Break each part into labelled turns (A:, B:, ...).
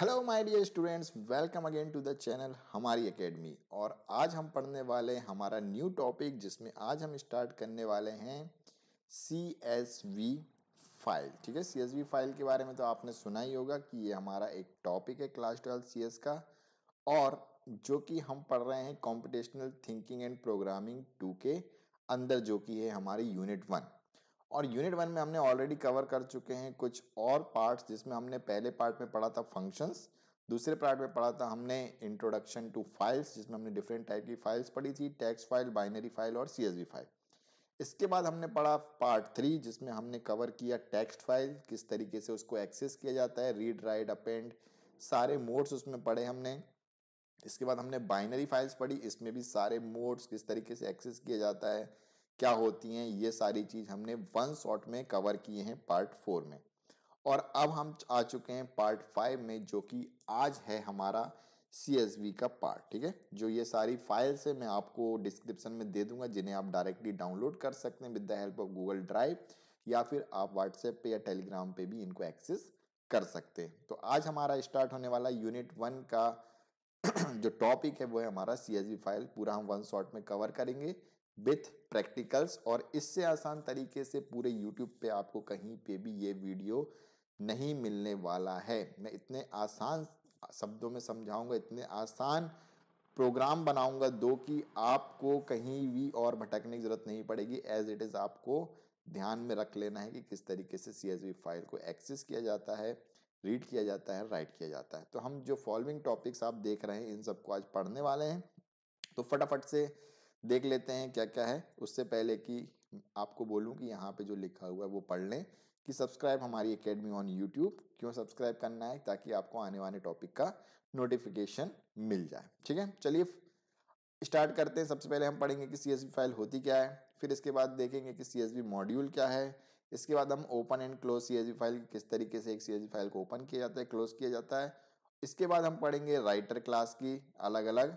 A: Hello my dear students welcome again to the channel हमारी academy और आज हम पढ़ने वाले हमारा न्यू टॉपिक जिसमें आज हम स्टार्ट करने वाले हैं सी एस वी फाइल ठीक है सी एस वी फाइल के बारे में तो आपने सुना ही होगा कि ये हमारा एक टॉपिक है क्लास ट्वेल्व सी एस का और जो कि हम पढ़ रहे हैं computational thinking and programming two के अंदर जो कि है हमारी यूनिट वन और यूनिट वन में हमने ऑलरेडी कवर कर चुके हैं कुछ और पार्ट्स जिसमें हमने पहले पार्ट में पढ़ा था फंक्शंस दूसरे पार्ट में पढ़ा था हमने इंट्रोडक्शन टू फाइल्स जिसमें हमने डिफरेंट टाइप की फाइल्स पढ़ी थी टैक्स फाइल बाइनरी फाइल और सी फाइल इसके बाद हमने पढ़ा पार्ट थ्री जिसमें हमने कवर किया टेक्स्ट फाइल किस तरीके से उसको एक्सेस किया जाता है रीड राइट अपेंड सारे मोड्स उसमें पढ़े हमने इसके बाद हमने बाइनरी फाइल्स पढ़ी इसमें भी सारे मोड्स किस तरीके से एक्सेस किया जाता है क्या होती हैं ये सारी चीज़ हमने वन शॉट में कवर किए हैं पार्ट फोर में और अब हम आ चुके हैं पार्ट फाइव में जो कि आज है हमारा सी का पार्ट ठीक है जो ये सारी फाइल्स है मैं आपको डिस्क्रिप्शन में दे दूंगा जिन्हें आप डायरेक्टली डाउनलोड कर सकते हैं with the help of Google Drive या फिर आप व्हाट्सएप पे या टेलीग्राम पे भी इनको एक्सेस कर सकते हैं तो आज हमारा स्टार्ट होने वाला यूनिट वन का जो टॉपिक है वो है हमारा सी फाइल पूरा हम वन शॉट में कवर करेंगे विथ प्रैक्टिकल्स और इससे आसान तरीके से पूरे यूट्यूब पे आपको कहीं पे भी ये वीडियो नहीं मिलने वाला है मैं इतने आसान शब्दों में समझाऊंगा इतने आसान प्रोग्राम बनाऊंगा दो कि आपको कहीं भी और भटकने की ज़रूरत नहीं पड़ेगी एज इट इज़ आपको ध्यान में रख लेना है कि किस तरीके से सी फाइल को एक्सेस किया जाता है रीड किया जाता है राइट किया जाता है तो हम जो फॉलोइंग टॉपिक्स आप देख रहे हैं इन सबको आज पढ़ने वाले हैं तो फटाफट से देख लेते हैं क्या क्या है उससे पहले कि आपको बोलूं कि यहाँ पे जो लिखा हुआ है वो पढ़ लें कि सब्सक्राइब हमारी एकेडमी ऑन यूट्यूब क्यों सब्सक्राइब करना है ताकि आपको आने वाले टॉपिक का नोटिफिकेशन मिल जाए ठीक है चलिए स्टार्ट करते हैं सबसे पहले हम पढ़ेंगे कि सी फाइल होती क्या है फिर इसके बाद देखेंगे कि सी मॉड्यूल क्या है इसके बाद हम open and close C file किस तरीके से एक सी फाइल को ओपन किया जाता है क्लोज किया जाता है इसके बाद हम पढ़ेंगे राइटर क्लास की अलग अलग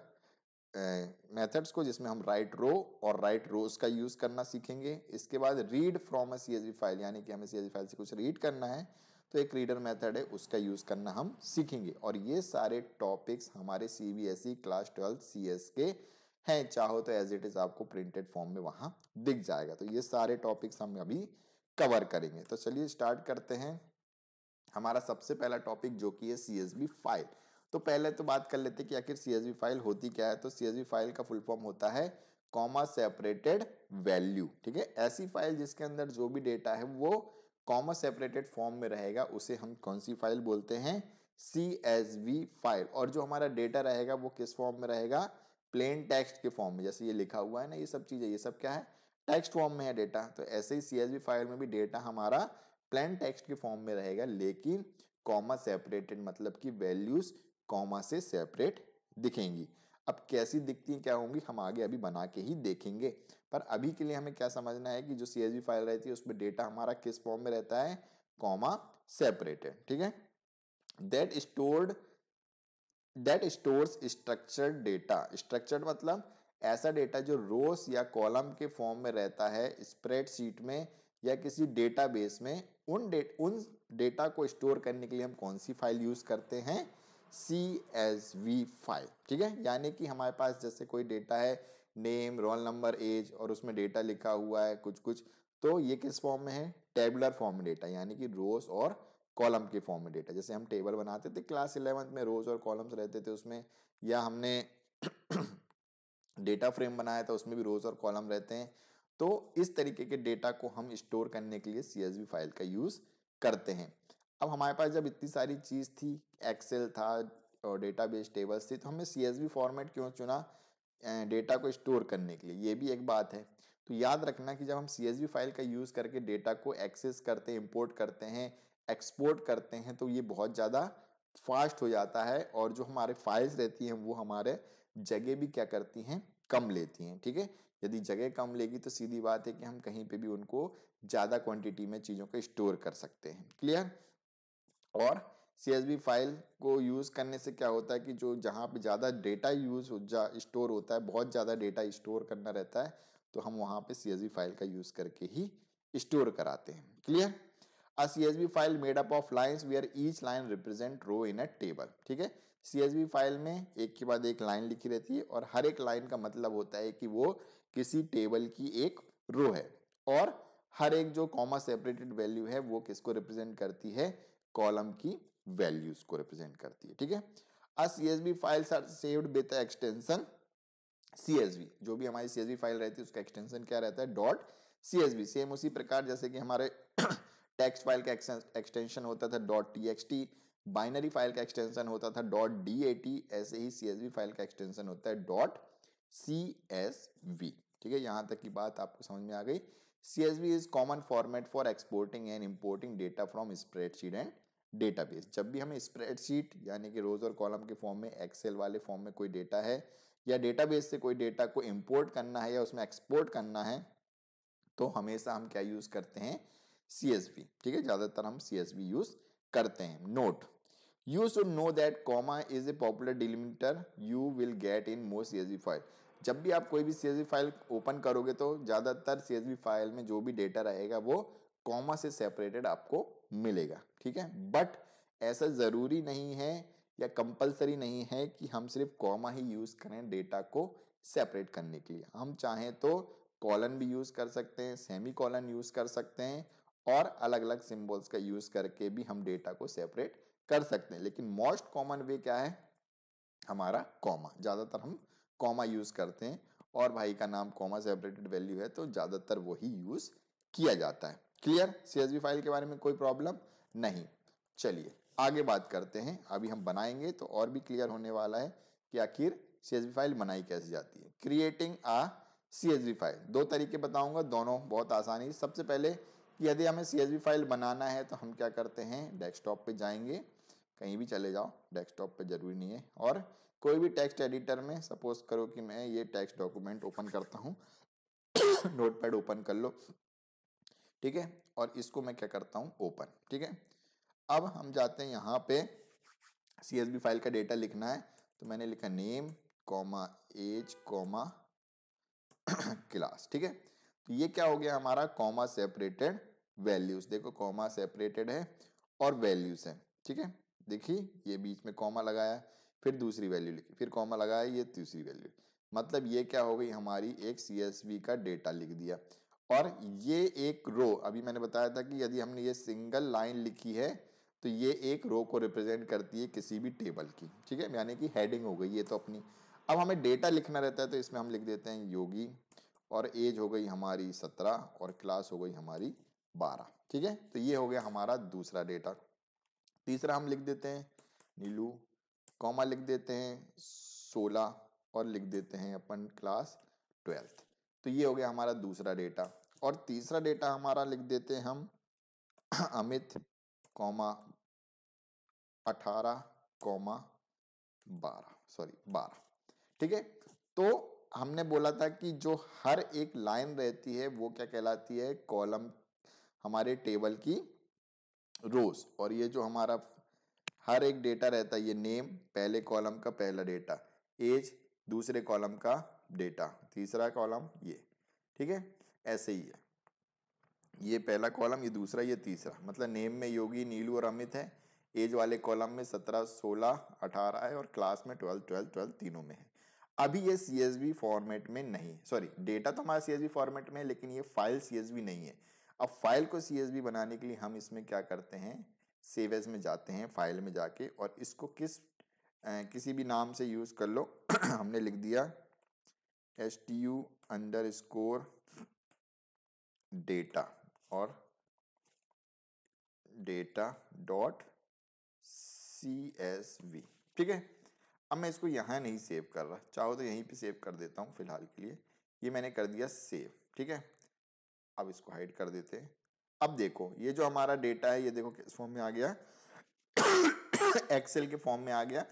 A: मेथड्स को जिसमें हम राइट रो और राइट रोज का यूज़ करना सीखेंगे इसके बाद read from a C file यानी कि हमें सी फाइल से कुछ रीड करना है तो एक रीडर मेथड है उसका यूज़ करना हम सीखेंगे और ये सारे टॉपिक्स हमारे C B S E class twelfth C S के हैं चाहो तो एज इट इज़ आपको प्रिंटेड फॉर्म में वहाँ दिख जाएगा तो ये सारे टॉपिक्स हम अभी कवर करेंगे तो चलिए स्टार्ट करते हैं हमारा सबसे पहला टॉपिक जो कि है सी एस बी फाइल तो पहले तो बात कर लेते कि आखिर सी फाइल होती क्या है तो सी फाइल का फुल फॉर्म होता है कॉमा सेपरेटेड वैल्यू ठीक है ऐसी फाइल जिसके अंदर जो भी डेटा है वो कॉमा सेपरेटेड फॉर्म में रहेगा उसे हम कौन सी फाइल बोलते हैं सी एस बी फाइल और जो हमारा डेटा रहेगा वो किस फॉर्म में रहेगा प्लेन टेक्स्ट के फॉर्म में जैसे ये लिखा हुआ है ना ये सब चीज़ें ये सब क्या है टेक्स्ट फॉर्म में है डेटा तो ऐसे ही सी फाइल में भी डेटा हमारा प्लेन टेक्स्ट के फॉर्म में रहेगा लेकिन कॉमा सेपरेटेड मतलब कि वैल्यूज कॉमा से सेपरेट दिखेंगी अब कैसी दिखती हैं क्या होंगी हम आगे अभी बना के ही देखेंगे पर अभी के लिए हमें क्या समझना है कि जो सी फाइल रहती है उसमें डेटा हमारा किस फॉर्म में रहता है कॉमा सेपरेटेड ठीक है that stored that stores structured data structured मतलब ऐसा डेटा जो रोस या कॉलम के फॉर्म में रहता है स्प्रेडशीट में या किसी डेटाबेस में उन डेट उन डेटा को स्टोर करने के लिए हम कौन सी फाइल यूज़ करते हैं सी एस वी फाइल ठीक है यानी कि हमारे पास जैसे कोई डेटा है नेम रोल नंबर एज और उसमें डेटा लिखा हुआ है कुछ कुछ तो ये किस फॉर्म में है टेबुलर फॉर्म में डेटा यानी कि रोज और कॉलम के फॉर्म में डेटा जैसे हम टेबल बनाते थे क्लास इलेवंथ में रोज और कॉलम्स रहते थे उसमें या हमने डेटा फ्रेम बनाया था उसमें भी रोज और कॉलम रहते हैं तो इस तरीके के डेटा को हम स्टोर करने के लिए सी फाइल का यूज़ करते हैं अब हमारे पास जब इतनी सारी चीज़ थी एक्सेल था और डेटा बेस टेबल्स थी तो हमने सी एस बी फॉर्मेट क्यों चुना डेटा को स्टोर करने के लिए ये भी एक बात है तो याद रखना कि जब हम सी एस बी फाइल का यूज़ करके डेटा को एक्सेस करते हैं इम्पोर्ट करते हैं एक्सपोर्ट करते हैं तो ये बहुत ज़्यादा फास्ट हो जाता है और जो हमारे फाइल्स रहती हैं वो हमारे जगह भी क्या करती हैं कम लेती हैं ठीक है यदि जगह कम लेगी तो सीधी बात है कि हम कहीं पे भी उनको ज़्यादा क्वांटिटी में चीज़ों को स्टोर कर सकते हैं क्लियर और सी फाइल को यूज़ करने से क्या होता है कि जो जहाँ पे ज़्यादा डेटा यूज़ स्टोर होता है बहुत ज़्यादा डेटा स्टोर करना रहता है तो हम वहाँ पे सी फाइल का यूज़ करके ही स्टोर कराते हैं clear a C file made up of lines are each line represent row in a table ठीक है सी फाइल में एक के बाद एक लाइन लिखी रहती है और हर एक लाइन का मतलब होता है कि वो किसी टेबल की एक रो है और हर एक जो कॉमा सेपरेटेड वैल्यू है वो किसको रिप्रेजेंट करती है कॉलम की वैल्यूज को रिप्रेजेंट करती है ठीक है a CSV files are saved with extension CSV जो भी हमारी सीएसवी फाइल रहती है उसका एक्सटेंशन क्या रहता है डॉट सीएसवी सेम उसी प्रकार जैसे कि हमारे टेक्स्ट फाइल का एक्सटेंशन होता था डॉट टी बाइनरी फाइल का एक्सटेंशन होता था डॉट डी ऐसे ही सीएसवी फाइल का एक्सटेंशन होता है डॉट सी एस वी ठीक है यहाँ तक की बात आपको समझ में आ गई CSV is common format for exporting and importing data from spreadsheet and database जब भी हमें स्प्रेडशीट यानी कि रोज और कॉलम के फॉर्म में एक्सेल वाले फॉर्म में कोई डेटा है या डेटाबेस से कोई डेटा को इंपोर्ट करना है या उसमें एक्सपोर्ट करना है तो हमेशा हम क्या यूज़ करते हैं सी ठीक है ज़्यादातर हम सी यूज़ करते हैं note you should know that comma is a popular delimiter you will get in more C file जब भी आप कोई भी सी फाइल ओपन करोगे तो ज़्यादातर सी फाइल में जो भी डेटा रहेगा वो कॉमा से सेपरेटेड आपको मिलेगा ठीक है बट ऐसा ज़रूरी नहीं है या कंपलसरी नहीं है कि हम सिर्फ कॉमा ही यूज़ करें डेटा को सेपरेट करने के लिए हम चाहें तो कॉलन भी यूज़ कर सकते हैं सेमी कॉलन यूज़ कर सकते हैं और अलग अलग सिम्बल्स का यूज़ करके भी हम डेटा को सेपरेट कर सकते हैं लेकिन मोस्ट कॉमन वे क्या है हमारा कॉमा ज़्यादातर हम कॉमा यूज करते हैं और भाई का नाम कॉमा सेपरेटेड वैल्यू है तो ज्यादातर वही यूज किया जाता है क्लियर सीएसवी फाइल के बारे में कोई प्रॉब्लम नहीं चलिए आगे बात करते हैं अभी हम बनाएंगे तो और भी क्लियर होने वाला है कि आखिर सीएसवी फाइल बनाई कैसे जाती है क्रिएटिंग आ सीएसवी फाइल दो तरीके बताऊंगा दोनों बहुत आसानी सबसे पहले यदि हमें सीएसवी फाइल बनाना है तो हम क्या करते हैं डेस्कटॉप पे जाएंगे कहीं भी चले जाओ डेस्कटॉप पे जरूरी नहीं है और कोई भी टेक्स्ट एडिटर में सपोज करो कि मैं ये टेक्स्ट डॉक्यूमेंट ओपन करता हूँ नोटपैड ओपन कर लो ठीक है और इसको मैं क्या करता हूँ ओपन ठीक है अब हम जाते हैं यहाँ पे सी फाइल का डेटा लिखना है तो मैंने लिखा name comma age comma class ठीक है तो ये क्या हो गया हमारा कॉमा सेपरेटेड वैल्यूज देखो कॉमा सेपरेटेड है और वैल्यूज है ठीक है देखिए ये बीच में कॉमा लगाया है फिर दूसरी वैल्यू लिखी फिर कॉमा लगाया ये तीसरी वैल्यू मतलब ये क्या हो गई हमारी एक सी का डेटा लिख दिया और ये एक रो अभी मैंने बताया था कि यदि हमने ये सिंगल लाइन लिखी है तो ये एक रो को रिप्रेजेंट करती है किसी भी टेबल की ठीक है यानी कि हेडिंग हो गई ये तो अपनी अब हमें डेटा लिखना रहता है तो इसमें हम लिख देते हैं योगी और एज हो गई हमारी सत्रह और क्लास हो गई हमारी बारह ठीक है तो ये हो गया हमारा दूसरा डेटा तीसरा हम लिख देते हैं नीलू कॉमा लिख देते हैं सोलह और लिख देते हैं अपन क्लास ट्वेल्थ तो ये हो गया हमारा दूसरा डेटा और तीसरा डेटा हमारा लिख देते हैं हम अमित कॉमा अठारह कॉमा बारह सॉरी बारह ठीक है तो हमने बोला था कि जो हर एक लाइन रहती है वो क्या कहलाती है कॉलम हमारे टेबल की रोज और ये जो हमारा हर एक डेटा रहता है ये नेम पहले कॉलम का पहला डेटा एज दूसरे कॉलम का डेटा तीसरा कॉलम ये ठीक है ऐसे ही है ये पहला कॉलम ये दूसरा ये तीसरा मतलब नेम में योगी नीलू और अमित है एज वाले कॉलम में सत्रह सोलह अठारह है और क्लास में ट्वेल्थ ट्वेल्थ ट्वेल्थ तीनों में है अभी ये सी फॉर्मेट में नहीं है सॉरी डेटा तो हमारा सी फॉर्मेट में है लेकिन ये फाइल सी नहीं है अब फाइल को सी बनाने के लिए हम इसमें क्या करते हैं सेव एज में जाते हैं फाइल में जाके और इसको किस किसी भी नाम से यूज़ कर लो हमने लिख दिया S T U underscore data और data dot C S V ठीक है अब मैं इसको यहाँ नहीं सेव कर रहा चाहो तो यहीं पे सेव कर देता हूँ फिलहाल के लिए ये मैंने कर दिया सेव ठीक है अब इसको हाइड कर देते हैं अब देखो ये जो हमारा डेटा है ये देखो किस फॉर्म में आ गया एक्सेल के फॉर्म में आ गया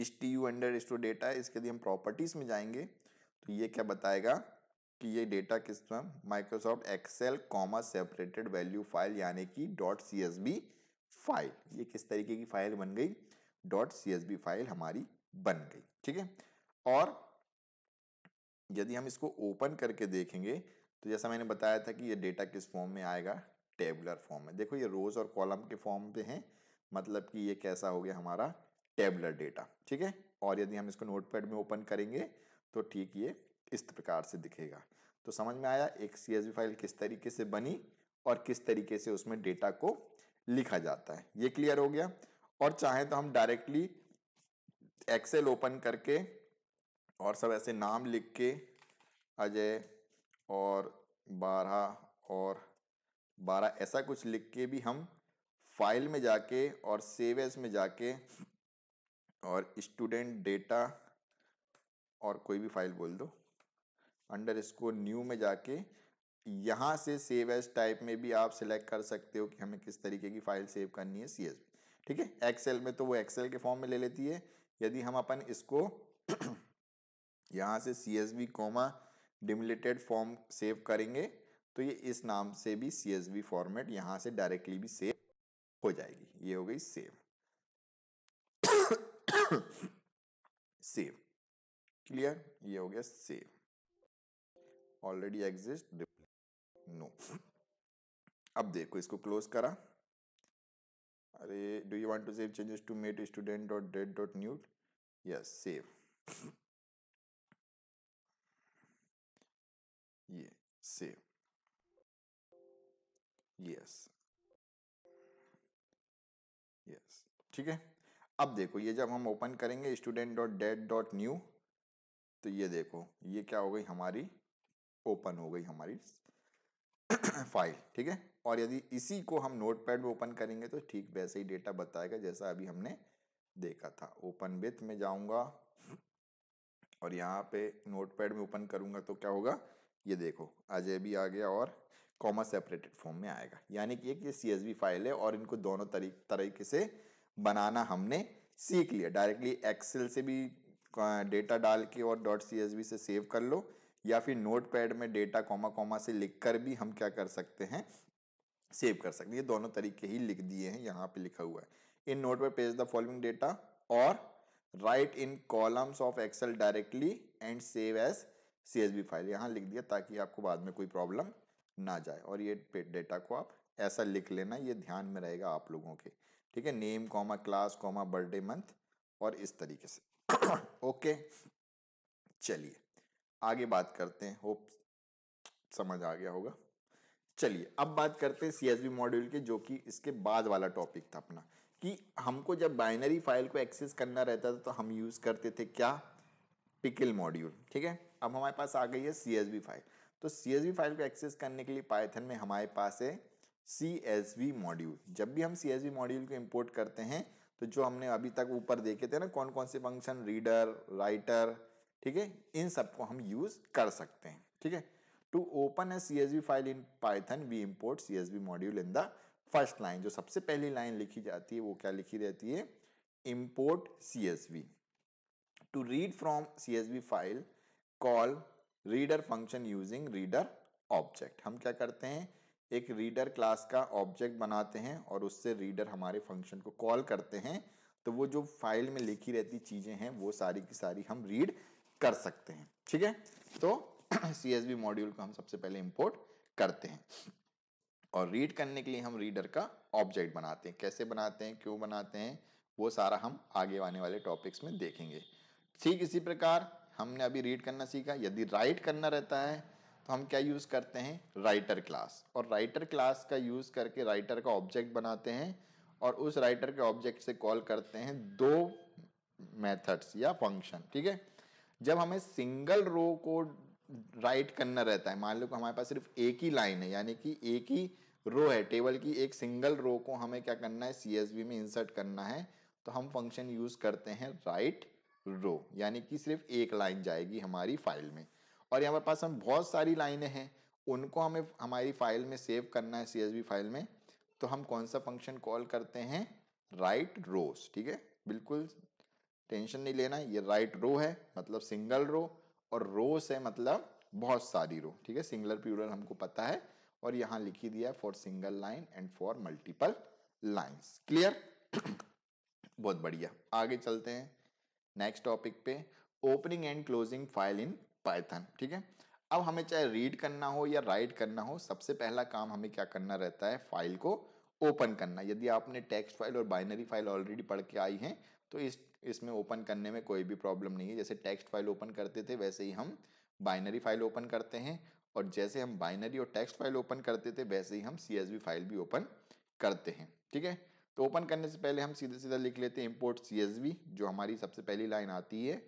A: इस टी यू अंडर इस डेटा है इसके लिए हम प्रॉपर्टीज में जाएंगे तो ये क्या बताएगा कि ये डेटा किस form Microsoft Excel comma separated value file यानी कि dot C S V file ये किस तरीके की फाइल बन गई dot C S V file हमारी बन गई ठीक है और यदि हम इसको ओपन करके देखेंगे तो जैसा मैंने बताया था कि ये डेटा किस फॉर्म में आएगा टेबुलर फॉर्म में देखो ये रोज और कॉलम के फॉर्म पे हैं मतलब कि ये कैसा हो गया हमारा टेबुलर डेटा ठीक है और यदि हम इसको नोटपैड में ओपन करेंगे तो ठीक ये इस प्रकार से दिखेगा तो समझ में आया एक सी फाइल किस तरीके से बनी और किस तरीके से उसमें डेटा को लिखा जाता है ये क्लियर हो गया और चाहे तो हम डायरेक्टली एक्सेल ओपन करके और सब ऐसे नाम लिख के अजय और बारह और बारह ऐसा कुछ लिख के भी हम फाइल में जाके और सेव एज में जाके और स्टूडेंट डेटा और कोई भी फाइल बोल दो अंडर इसको न्यू में जाके यहाँ से सेव एज टाइप में भी आप सिलेक्ट कर सकते हो कि हमें किस तरीके की फ़ाइल सेव करनी है सी एस ठीक है एक्सेल में तो वो एक्सेल के फॉर्म में ले लेती है यदि हम अपन इसको यहाँ से C S V comma delimited form save करेंगे तो ये इस नाम से भी सी एस बी फॉर्मेट यहाँ से डायरेक्टली भी सेव हो जाएगी ये हो गई सेव सेव क्लियर ये हो गया सेव ऑलरेडी एग्जिस्ट नो अब देखो इसको क्लोज करा अरे do you want to save changes to met student dot dat dot newt yes save yes yes ठीक है अब देखो ये जब हम ओपन करेंगे student dot dat dot new तो ये देखो ये क्या हो गई हमारी ओपन हो गई हमारी फाइल ठीक है और यदि इसी को हम नोट पैड में ओपन करेंगे तो ठीक वैसे ही डेटा बताएगा जैसा अभी हमने देखा था ओपन विथ में जाऊंगा और यहाँ पे नोट पैड में ओपन करूंगा तो क्या होगा ये देखो अजय भी आ गया और कॉमा सेपरेटेड फॉर्म में आएगा यानी कि एक ये सी एस बी फाइल है और इनको दोनों तरीके से बनाना हमने सीख लिया डायरेक्टली एक्सेल से भी डेटा डाल के और डॉट सी एस से सेव कर लो या फिर नोट पैड में डेटा कॉमा कॉमा से लिख कर भी हम क्या कर सकते हैं सेव कर सकते हैं ये दोनों तरीके ही लिख दिए हैं यहाँ पे लिखा हुआ है इन नोट पर पेज द फॉलोइंग डेटा और write in columns of Excel directly and save as C S V file यहाँ लिख दिया ताकि आपको बाद में कोई प्रॉब्लम ना जाए और ये डेटा को आप ऐसा लिख लेना ये ध्यान में रहेगा आप लोगों के ठीक है name comma class comma birthday month और इस तरीके से ओके चलिए आगे बात करते हैं होप समझ आ गया होगा चलिए अब बात करते हैं सी मॉड्यूल के जो कि इसके बाद वाला टॉपिक था अपना कि हमको जब बाइनरी फाइल को एक्सेस करना रहता था तो हम यूज़ करते थे क्या पिकल मॉड्यूल ठीक है अब हमारे पास आ गई है सी फाइल तो सी फाइल को एक्सेस करने के लिए पाइथन में हमारे पास है सी एस मॉड्यूल जब भी हम सी एस मॉड्यूल को इम्पोर्ट करते हैं तो जो हमने अभी तक ऊपर देखे थे ना कौन कौन से फंक्शन रीडर राइटर ठीक है इन सब को हम यूज़ कर सकते हैं ठीक है to open a C S file in Python we import C S module in the first line जो सबसे पहली लाइन लिखी जाती है वो क्या लिखी रहती है import C S to read from C S V file call reader function using reader object हम क्या करते हैं एक रीडर क्लास का ऑब्जेक्ट बनाते हैं और उससे रीडर हमारे फंक्शन को कॉल करते हैं तो वो जो फाइल में लिखी रहती चीज़ें हैं वो सारी की सारी हम रीड कर सकते हैं ठीक है तो सी एस बी मॉड्यूल को हम सबसे पहले इम्पोर्ट करते हैं और रीड करने के लिए हम रीडर का ऑब्जेक्ट बनाते हैं कैसे बनाते हैं क्यों बनाते हैं वो सारा हम आगे आने वाले टॉपिक्स में देखेंगे ठीक इसी प्रकार हमने अभी रीड करना सीखा यदि राइट करना रहता है तो हम क्या यूज़ करते हैं राइटर क्लास और राइटर क्लास का यूज़ करके राइटर का ऑब्जेक्ट बनाते हैं और उस राइटर के ऑब्जेक्ट से कॉल करते हैं दो मेथड्स या फंक्शन ठीक है जब हमें सिंगल रो को राइट करना रहता है मान लो हमारे पास सिर्फ एक ही लाइन है यानी कि एक ही रो है टेबल की एक सिंगल रो को हमें क्या करना है सी में इंसर्ट करना है तो हम फंक्शन यूज़ करते हैं राइट रो यानी कि सिर्फ एक लाइन जाएगी हमारी फाइल में और पर पास हम बहुत सारी लाइनें हैं उनको हमें हमारी फाइल में सेव करना है सी फाइल में तो हम कौन सा फंक्शन कॉल करते हैं राइट रोज ठीक है बिल्कुल टेंशन नहीं लेना ये राइट रो है मतलब सिंगल रो और रोस है मतलब बहुत सारी रो ठीक है सिंगलर प्यूरल हमको पता है और यहाँ लिखी दिया for single line and for multiple lines clear बहुत बढ़िया आगे चलते हैं नेक्स्ट टॉपिक पे opening and closing file in Python ठीक है अब हमें चाहे रीड करना हो या राइट करना हो सबसे पहला काम हमें क्या करना रहता है फाइल को ओपन करना यदि आपने टेक्स्ट फाइल और बाइनरी फाइल ऑलरेडी पढ़ के आई हैं तो इस इसमें ओपन करने में कोई भी प्रॉब्लम नहीं है जैसे टेक्स्ट फाइल ओपन करते थे वैसे ही हम बाइनरी फाइल ओपन करते हैं और जैसे हम बाइनरी और टेक्स्ट फाइल ओपन करते थे वैसे ही हम सी फाइल भी ओपन करते हैं ठीक है तो ओपन करने से पहले हम सीधे सीधा लिख लेते हैं इम्पोर्ट सी जो हमारी सबसे पहली लाइन आती है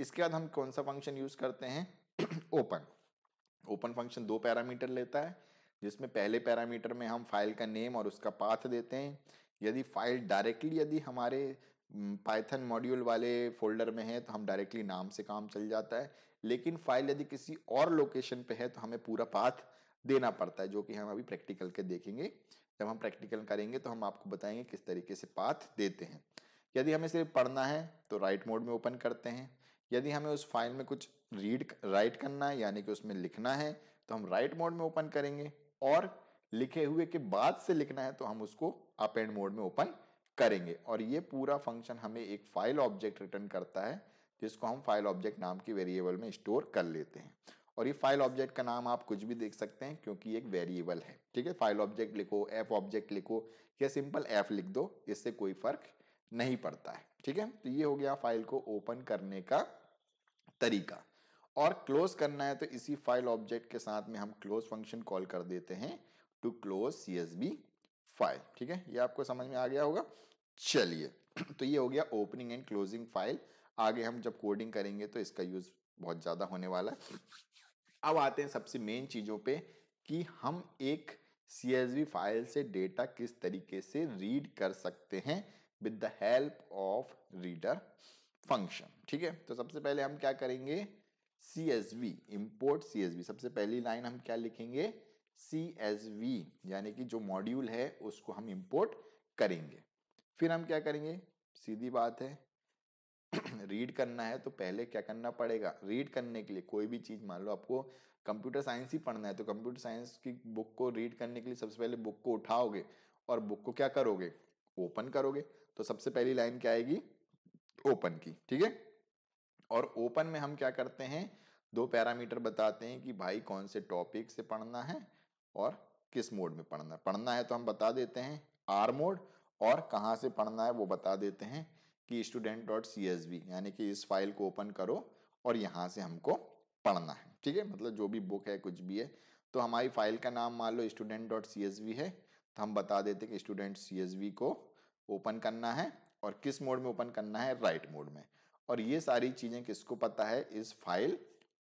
A: इसके बाद हम कौन सा फंक्शन यूज़ करते हैं ओपन ओपन फंक्शन दो पैरामीटर लेता है जिसमें पहले पैरामीटर में हम फाइल का नेम और उसका पाथ देते हैं यदि फाइल डायरेक्टली यदि हमारे पाइथन मॉड्यूल वाले फोल्डर में है तो हम डायरेक्टली नाम से काम चल जाता है लेकिन फाइल यदि किसी और लोकेशन पे है तो हमें पूरा पाथ देना पड़ता है जो कि हम अभी प्रैक्टिकल के देखेंगे जब हम प्रैक्टिकल करेंगे तो हम आपको बताएंगे किस तरीके से पाथ देते हैं यदि हमें सिर्फ पढ़ना है तो राइट मोड में ओपन करते हैं यदि हमें उस फाइल में कुछ रीड राइट करना है यानी कि उसमें लिखना है तो हम राइट मोड में ओपन करेंगे और लिखे हुए के बाद से लिखना है तो हम उसको अप एंड मोड में ओपन करेंगे और ये पूरा फंक्शन हमें एक फाइल ऑब्जेक्ट रिटर्न करता है जिसको हम फाइल ऑब्जेक्ट नाम की वेरिएबल में स्टोर कर लेते हैं और ये फाइल ऑब्जेक्ट का नाम आप कुछ भी देख सकते हैं क्योंकि एक वेरिएबल है ठीक है फाइल ऑब्जेक्ट लिखो एफ ऑब्जेक्ट लिखो या सिंपल एफ लिख दो इससे कोई फर्क नहीं पड़ता है ठीक है तो ये हो गया फाइल को ओपन करने का तरीका और क्लोज करना है तो इसी फाइल ऑब्जेक्ट के साथ में हम क्लोज फंक्शन कॉल कर देते हैं to close C S V file ठीक है ये आपको समझ में आ गया होगा चलिए तो ये हो गया ओपनिंग एंड क्लोजिंग फाइल आगे हम जब कोडिंग करेंगे तो इसका यूज बहुत ज़्यादा होने वाला है अब आते हैं सबसे मेन चीज़ों पे कि हम एक सी फाइल से डेटा किस तरीके से रीड कर सकते हैं with the help of reader function ठीक है तो सबसे पहले हम क्या करेंगे C S V import C S V सबसे पहली लाइन हम क्या लिखेंगे सी एस वी यानी कि जो मॉड्यूल है उसको हम इम्पोर्ट करेंगे फिर हम क्या करेंगे सीधी बात है रीड करना है तो पहले क्या करना पड़ेगा रीड करने के लिए कोई भी चीज़ मान लो आपको कंप्यूटर साइंस ही पढ़ना है तो कंप्यूटर साइंस की बुक को रीड करने के लिए सबसे पहले बुक को उठाओगे और बुक को क्या करोगे ओपन करोगे तो सबसे पहली लाइन क्या आएगी ओपन की ठीक है और ओपन में हम क्या करते हैं दो पैरामीटर बताते हैं कि भाई कौन से टॉपिक से पढ़ना है और किस मोड में पढ़ना है पढ़ना है तो हम बता देते हैं आर मोड और कहाँ से पढ़ना है वो बता देते हैं कि student dot C S V यानी कि इस फाइल को ओपन करो और यहाँ से हमको पढ़ना है ठीक है मतलब जो भी बुक है कुछ भी है तो हमारी फाइल का नाम मान लो student dot C S V है तो हम बता देते कि स्टूडेंट सी एस बी को ओपन करना है और किस मोड में ओपन करना है राइट मोड में और ये सारी चीज़ें किसको पता है इस फाइल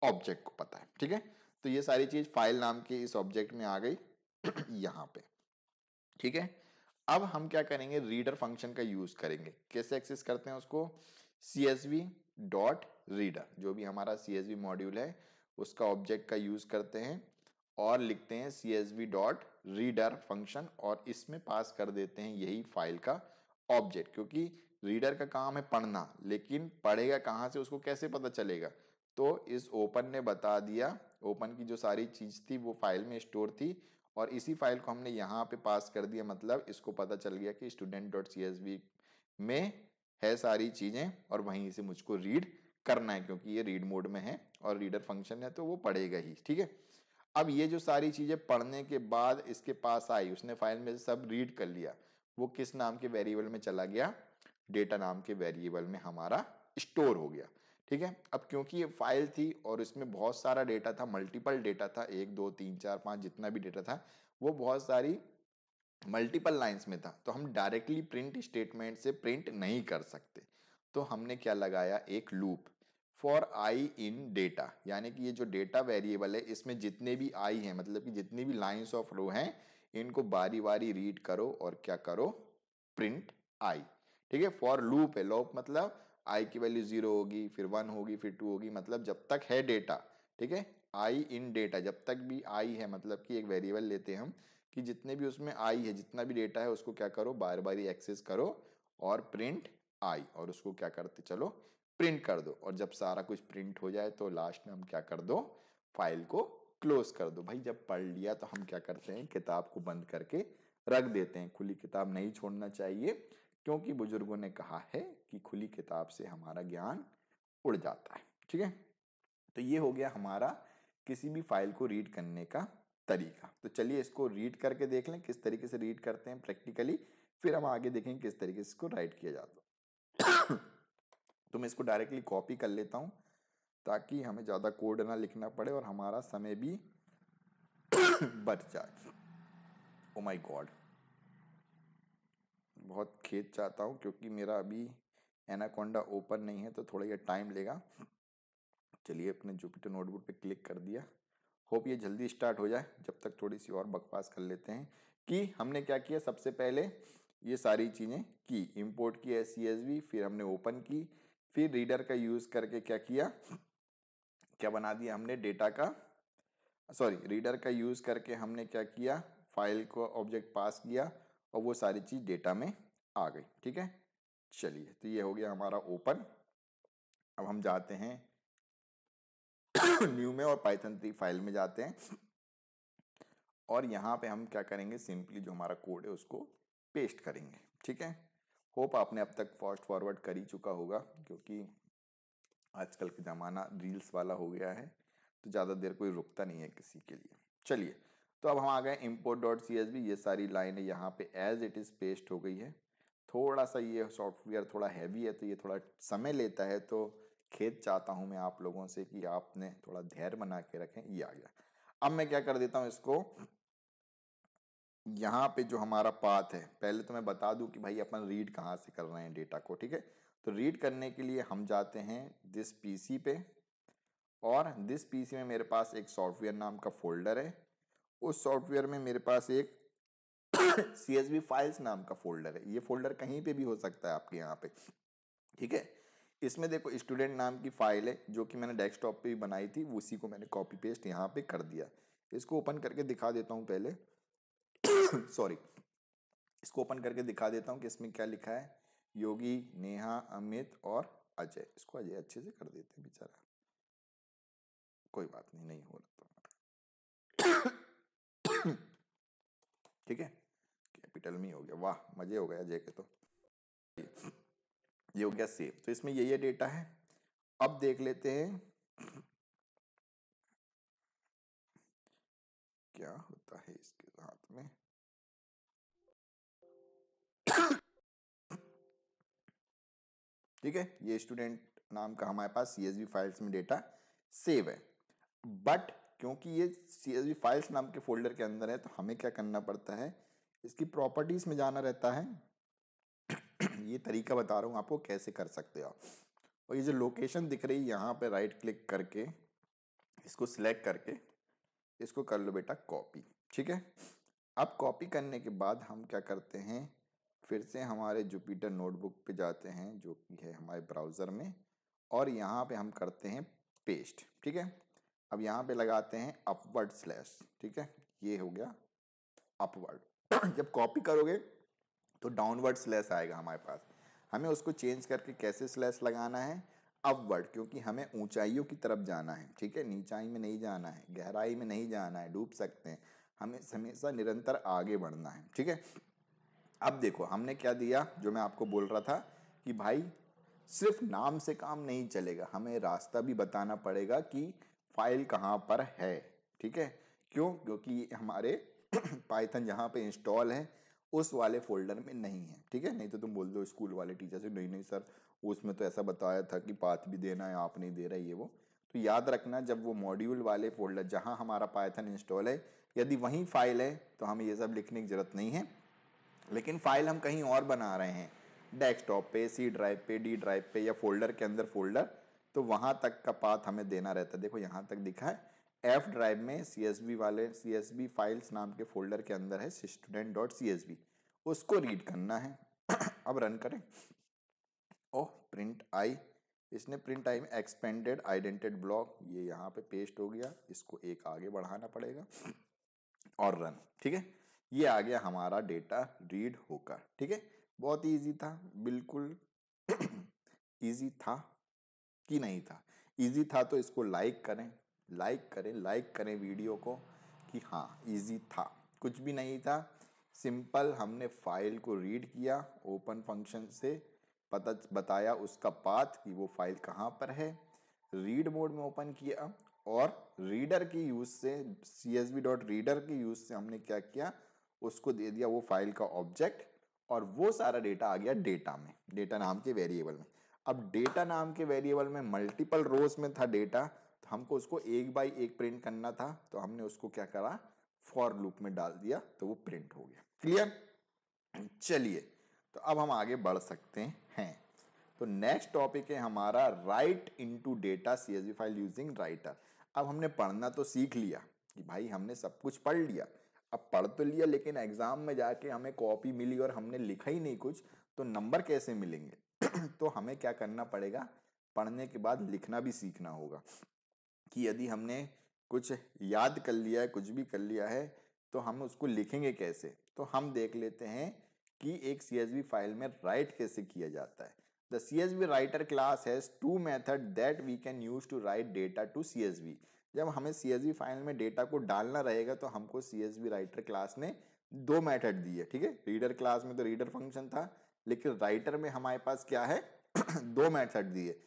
A: ऑब्जेक्ट को पता है ठीक है तो ये सारी चीज़ फाइल नाम के इस ऑब्जेक्ट में आ गई यहाँ पे ठीक है अब हम क्या करेंगे रीडर फंक्शन का यूज करेंगे कैसे एक्सेस करते हैं उसको C S V dot reader जो भी हमारा सी एस वी मॉड्यूल है उसका ऑब्जेक्ट का यूज करते हैं और लिखते हैं C S V dot reader function और इसमें पास कर देते हैं यही फाइल का ऑब्जेक्ट क्योंकि रीडर का काम है पढ़ना लेकिन पढ़ेगा कहाँ से उसको कैसे पता चलेगा तो इस ओपन ने बता दिया ओपन की जो सारी चीज थी वो फाइल में स्टोर थी और इसी फाइल को हमने यहाँ पे पास कर दिया मतलब इसको पता चल गया कि student dot C S V में है सारी चीज़ें और वहीं से मुझको रीड करना है क्योंकि ये रीड मोड में है और रीडर फंक्शन है तो वो पढ़ेगा ही ठीक है अब ये जो सारी चीज़ें पढ़ने के बाद इसके पास आई उसने फाइल में सब रीड कर लिया वो किस नाम के वेरिएबल में चला गया डेटा नाम के वेरिएबल में हमारा स्टोर हो गया ठीक है अब क्योंकि ये फाइल थी और इसमें बहुत सारा डेटा था मल्टीपल डेटा था एक दो तीन चार पाँच जितना भी डेटा था वो बहुत सारी मल्टीपल लाइंस में था तो हम डायरेक्टली प्रिंट स्टेटमेंट से प्रिंट नहीं कर सकते तो हमने क्या लगाया एक loop for I in data यानी कि ये जो डेटा वेरिएबल है इसमें जितने भी आई हैं मतलब कि जितनी भी लाइंस ऑफ रो हैं इनको बारी बारी रीड करो और क्या करो प्रिंट आई ठीक है फॉर लूप है लूप मतलब आई की वैल्यू जीरो होगी फिर वन होगी फिर टू होगी मतलब जब तक है डेटा ठीक है आई इन डेटा जब तक भी आई है मतलब कि एक वेरिएबल लेते हैं हम कि जितने भी उसमें आई है जितना भी डेटा है उसको क्या करो बार बार ही एक्सेस करो और प्रिंट आई और उसको क्या करते चलो प्रिंट कर दो और जब सारा कुछ प्रिंट हो जाए तो लास्ट में हम क्या कर दो फाइल को क्लोज कर दो भाई जब पढ़ लिया तो हम क्या करते हैं किताब को बंद करके रख देते हैं खुली किताब नहीं छोड़ना चाहिए क्योंकि बुजुर्गों ने कहा है कि खुली किताब से हमारा ज्ञान उड़ जाता है ठीक है तो ये हो गया हमारा किसी भी फाइल को रीड करने का तरीका तो चलिए इसको रीड करके देख लें किस तरीके से रीड करते हैं प्रैक्टिकली फिर हम आगे देखें किस तरीके से इसको राइट किया जाता तो मैं इसको डायरेक्टली कॉपी कर लेता हूँ ताकि हमें ज़्यादा कोड ना लिखना पड़े और हमारा समय भी बच जाए ओ माई गॉड बहुत खेत चाहता हूँ क्योंकि मेरा अभी एनाकोंडा ओपन नहीं है तो थोड़ा ये टाइम लेगा चलिए अपने जुपिटर नोटबुक पे क्लिक कर दिया होप ये जल्दी स्टार्ट हो जाए जब तक थोड़ी सी और बकवास कर लेते हैं कि हमने क्या किया सबसे पहले ये सारी चीज़ें की इंपोर्ट की एस सी फिर हमने ओपन की फिर रीडर का यूज़ करके क्या किया क्या बना दिया हमने डेटा का सॉरी रीडर का यूज़ करके हमने क्या किया फाइल को ऑब्जेक्ट पास किया और वो सारी चीज़ डेटा में आ गई ठीक है चलिए तो ये हो गया हमारा ओपन अब हम जाते हैं न्यू में और पाइथन थ्री फाइल में जाते हैं और यहाँ पे हम क्या करेंगे सिंपली जो हमारा कोड है उसको पेस्ट करेंगे ठीक है होप आपने अब तक फास्ट फॉरवर्ड कर ही चुका होगा क्योंकि आजकल का ज़माना रील्स वाला हो गया है तो ज़्यादा देर कोई रुकता नहीं है किसी के लिए चलिए तो अब हम आ गए import dot C S V ये सारी लाइन यहाँ पे एज इट इज़ पेस्ट हो गई है थोड़ा सा ये सॉफ्टवेयर थोड़ा हैवी है तो ये थोड़ा समय लेता है तो खेद चाहता हूँ मैं आप लोगों से कि आपने थोड़ा धैर्य बना के रखें ये आ गया अब मैं क्या कर देता हूँ इसको यहाँ पे जो हमारा पाथ है पहले तो मैं बता दूँ कि भाई अपन रीड कहाँ से कर रहे हैं डेटा को ठीक है तो रीड करने के लिए हम जाते हैं दिस सी पे और दिस सी में मेरे पास एक सॉफ्टवेयर नाम का फोल्डर है उस सॉफ्टवेयर में मेरे पास एक सी एस बी फाइल्स नाम का फोल्डर है ये फोल्डर कहीं पे भी हो सकता है आपके यहाँ पे ठीक है इसमें देखो स्टूडेंट नाम की फाइल है जो कि मैंने डेस्कटॉप पे भी बनाई थी उसी को मैंने कॉपी पेस्ट यहाँ पे कर दिया इसको ओपन करके दिखा देता हूँ पहले सॉरी इसको ओपन करके दिखा देता हूँ कि इसमें क्या लिखा है योगी नेहा अमित और अजय इसको अजय अच्छे से कर देते बेचारा कोई बात नहीं नहीं हो रहा तो। ठीक है कैपिटल में हो गया वाह मजे हो गया जे तो ये हो गया सेव तो इसमें ये ये डेटा है अब देख लेते हैं क्या होता है इसके साथ में ठीक है ये स्टूडेंट नाम का हमारे पास सीएसबी फाइल्स में डेटा सेव है बट क्योंकि ये सी फाइल्स नाम के फोल्डर के अंदर है तो हमें क्या करना पड़ता है इसकी प्रॉपर्टीज़ में जाना रहता है ये तरीका बता रहा हूँ आपको कैसे कर सकते हो और ये जो लोकेशन दिख रही है यहाँ पर राइट क्लिक करके इसको सिलेक्ट करके इसको कर लो बेटा कॉपी ठीक है अब कॉपी करने के बाद हम क्या करते हैं फिर से हमारे जुपिटर नोटबुक पे जाते हैं जो कि है हमारे ब्राउज़र में और यहाँ पे हम करते हैं पेस्ट ठीक है अब यहाँ पे लगाते हैं अपवर्ड स्लैश ठीक है ये हो गया अपवर्ड जब कॉपी करोगे तो डाउनवर्ड स्लैश आएगा हमारे पास हमें उसको चेंज करके कैसे स्लैश लगाना है अपवर्ड क्योंकि हमें ऊंचाइयों की तरफ जाना है ठीक है नीचाई में नहीं जाना है गहराई में नहीं जाना है डूब सकते हैं हमें हमेशा निरंतर आगे बढ़ना है ठीक है अब देखो हमने क्या दिया जो मैं आपको बोल रहा था कि भाई सिर्फ नाम से काम नहीं चलेगा हमें रास्ता भी बताना पड़ेगा कि फाइल कहाँ पर है ठीक है क्यों क्योंकि हमारे पाइथन जहाँ पे इंस्टॉल है उस वाले फोल्डर में नहीं है ठीक है नहीं तो तुम बोल दो स्कूल वाले टीचर से नहीं नहीं सर उसमें तो ऐसा बताया था कि पाथ भी देना है आप नहीं दे रहा ये वो तो याद रखना जब वो मॉड्यूल वाले फोल्डर जहाँ हमारा पाइथन इंस्टॉल है यदि वहीं फाइल है तो हमें ये सब लिखने की ज़रूरत नहीं है लेकिन फाइल हम कहीं और बना रहे हैं डेस्कटॉप पे सी ड्राइव पे डी ड्राइव पे या फोल्डर के अंदर फोल्डर तो वहाँ तक का पाथ हमें देना रहता है देखो यहाँ तक दिखा है एफ ड्राइव में सी वाले सी फाइल्स नाम के फोल्डर के अंदर है स्टूडेंट डॉट सी उसको रीड करना है अब रन करें ओह प्रिंट आई इसने प्रिंट आई में एक्सपेंडेड आइडेंटेड ब्लॉक ये यहाँ पे पेस्ट हो गया इसको एक आगे बढ़ाना पड़ेगा और रन ठीक है ये आ गया हमारा डेटा रीड होकर ठीक है बहुत ईजी था बिल्कुल ईजी था इजी नहीं था इजी था तो इसको लाइक करें लाइक करें लाइक करें वीडियो को कि हाँ इजी था कुछ भी नहीं था सिंपल हमने फाइल को रीड किया ओपन फंक्शन से पता बताया उसका पाथ कि वो फाइल कहाँ पर है रीड मोड में ओपन किया और रीडर की यूज़ से C S V dot reader की यूज़ से हमने क्या किया उसको दे दिया वो फाइल का ऑब्जेक्ट और वो सारा डेटा आ गया डेटा में डेटा नाम के वेरिएबल में अब डेटा नाम के वेरिएबल में मल्टीपल रोज में था डेटा तो हमको उसको एक बाई एक प्रिंट करना था तो हमने उसको क्या करा फॉर लूप में डाल दिया तो वो प्रिंट हो गया क्लियर चलिए तो अब हम आगे बढ़ सकते हैं तो नेक्स्ट टॉपिक है हमारा write into data C S file using writer अब हमने पढ़ना तो सीख लिया कि भाई हमने सब कुछ पढ़ लिया अब पढ़ तो लिया लेकिन एग्जाम में जाके हमें कॉपी मिली और हमने लिखा ही नहीं कुछ तो नंबर कैसे मिलेंगे तो हमें क्या करना पड़ेगा पढ़ने के बाद लिखना भी सीखना होगा कि यदि हमने कुछ याद कर लिया है कुछ भी कर लिया है तो हम उसको लिखेंगे कैसे तो हम देख लेते हैं कि एक सी फाइल में राइट कैसे किया जाता है the C S V writer class has two method that we can use to write data to C S V जब हमें सी एस बी फाइल में डेटा को डालना रहेगा तो हमको C S V writer class ने दो मैथड दिए ठीक है रीडर क्लास में तो रीडर फंक्शन था लेकिन राइटर में हमारे पास क्या है दो मेथड दिए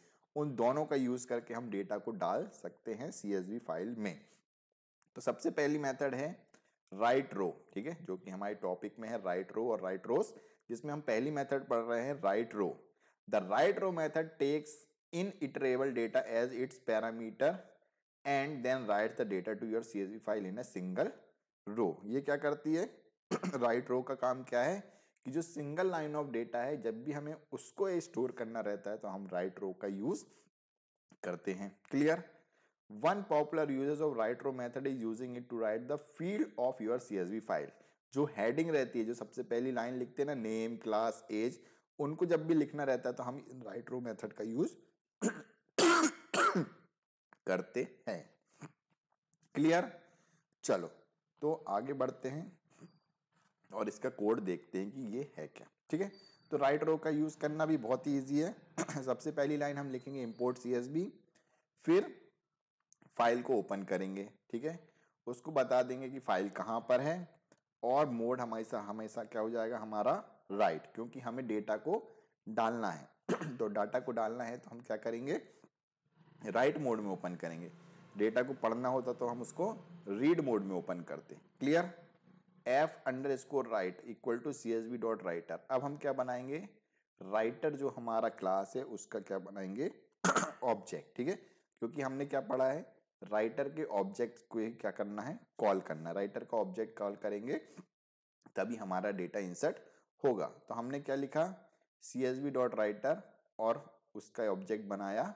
A: उन दोनों का यूज करके हम डेटा को डाल सकते हैं सी फाइल में तो सबसे पहली मेथड है राइट रो ठीक है जो कि हमारे टॉपिक में है राइट रो और राइट रोस जिसमें हम पहली मेथड पढ़ रहे हैं write row the write row method takes in iterable data as its parameter and then write the data to your C file in a single row ये क्या करती है राइट रो का काम क्या है कि जो सिंगल लाइन ऑफ डेटा है जब भी हमें उसको स्टोर करना रहता है तो हम राइट रो का यूज करते हैं clear one popular uses of write row method is using it to write the field of your C file जो हेडिंग रहती है जो सबसे पहली लाइन लिखते हैं ना नेम क्लास एज उनको जब भी लिखना रहता है तो हम राइट रो मेथड का यूज करते हैं क्लियर चलो तो आगे बढ़ते हैं और इसका कोड देखते हैं कि ये है क्या ठीक है तो राइट रो का यूज़ करना भी बहुत ही ईजी है सबसे पहली लाइन हम लिखेंगे इम्पोर्ट सी फिर फाइल को ओपन करेंगे ठीक है उसको बता देंगे कि फाइल कहाँ पर है और मोड हमेशा हमेशा क्या हो जाएगा हमारा राइट right, क्योंकि हमें डेटा को डालना है तो डाटा को डालना है तो हम क्या करेंगे राइट right मोड में ओपन करेंगे डेटा को पढ़ना होता तो हम उसको रीड मोड में ओपन करते clear F underscore write equal to C S V dot writer अब हम क्या बनाएंगे राइटर जो हमारा क्लास है उसका क्या बनाएंगे ऑब्जेक्ट ठीक है क्योंकि हमने क्या पढ़ा है राइटर के ऑब्जेक्ट को क्या करना है कॉल करना है राइटर का ऑब्जेक्ट कॉल करेंगे तभी हमारा डेटा इंसर्ट होगा तो हमने क्या लिखा C S V dot writer और उसका ऑब्जेक्ट बनाया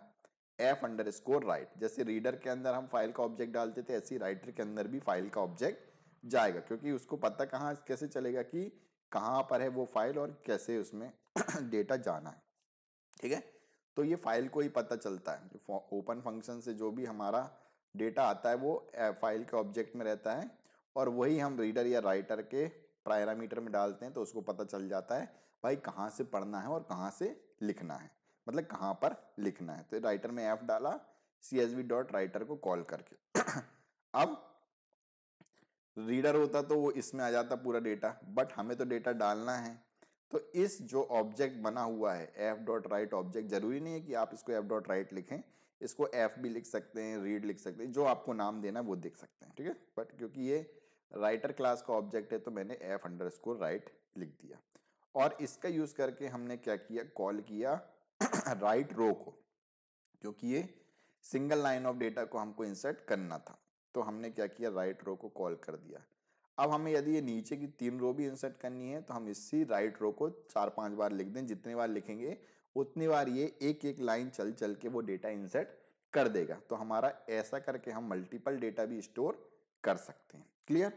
A: एफ अंडर स्कोर राइट जैसे रीडर के अंदर हम फाइल का ऑब्जेक्ट डालते थे ऐसे ही राइटर के अंदर भी फाइल का ऑब्जेक्ट जाएगा क्योंकि उसको पता कहाँ कैसे चलेगा कि कहाँ पर है वो फाइल और कैसे उसमें डेटा जाना है ठीक है तो ये फाइल को ही पता चलता है ओपन फंक्शन से जो भी हमारा डेटा आता है वो फाइल के ऑब्जेक्ट में रहता है और वही हम रीडर या राइटर के पैरामीटर में डालते हैं तो उसको पता चल जाता है भाई कहाँ से पढ़ना है और कहाँ से लिखना है मतलब कहाँ पर लिखना है तो राइटर में एफ डाला C S V dot writer को कॉल करके अब रीडर होता तो वो इसमें आ जाता पूरा डेटा बट हमें तो डेटा डालना है तो इस जो ऑब्जेक्ट बना हुआ है एफ डॉट राइट ऑब्जेक्ट जरूरी नहीं है कि आप इसको एफ डॉट राइट लिखें इसको एफ भी लिख सकते हैं रीड लिख सकते हैं जो आपको नाम देना वो देख सकते हैं ठीक है बट क्योंकि ये राइटर क्लास का ऑब्जेक्ट है तो मैंने एफ अंडर स्कोर राइट लिख दिया और इसका यूज करके हमने क्या किया कॉल किया राइट रो को क्योंकि ये सिंगल लाइन ऑफ डेटा को हमको इंसर्ट करना था तो हमने क्या किया राइट रो को कॉल कर दिया अब हमें यदि ये नीचे की तीन रो भी इंसर्ट करनी है तो हम इसी राइट रो को चार पांच बार लिख दें जितने बार लिखेंगे उतनी बार ये एक एक लाइन चल चल के वो डेटा इंसर्ट कर देगा तो हमारा ऐसा करके हम मल्टीपल डेटा भी स्टोर कर सकते हैं क्लियर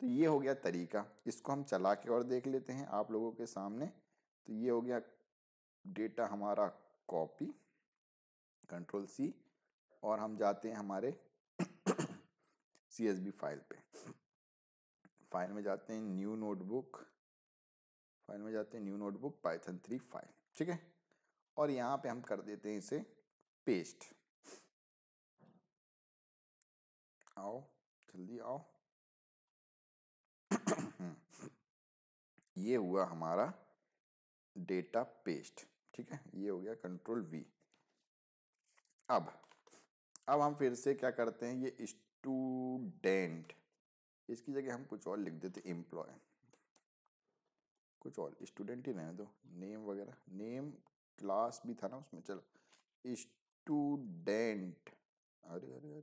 A: तो ये हो गया तरीका इसको हम चला के और देख लेते हैं आप लोगों के सामने तो ये हो गया डेटा हमारा कॉपी कंट्रोल सी और हम जाते हैं हमारे सी फाइल पे फाइल में जाते हैं न्यू नोटबुक फाइल में जाते हैं new notebook Python three file ठीक है और यहाँ पे हम कर देते हैं इसे पेस्ट आओ जल्दी आओ हम्म। ये हुआ हमारा डेटा पेस्ट ठीक है ये हो गया कंट्रोल वी अब अब हम फिर से क्या करते हैं ये स्टूडेंट इसकी जगह हम कुछ और लिख देते एम्प्लॉय कुछ और स्टूडेंट ही रहने दो नेम वगैरह नेम क्लास भी था ना उसमें चलो स्टूडेंट अरे अरे अरे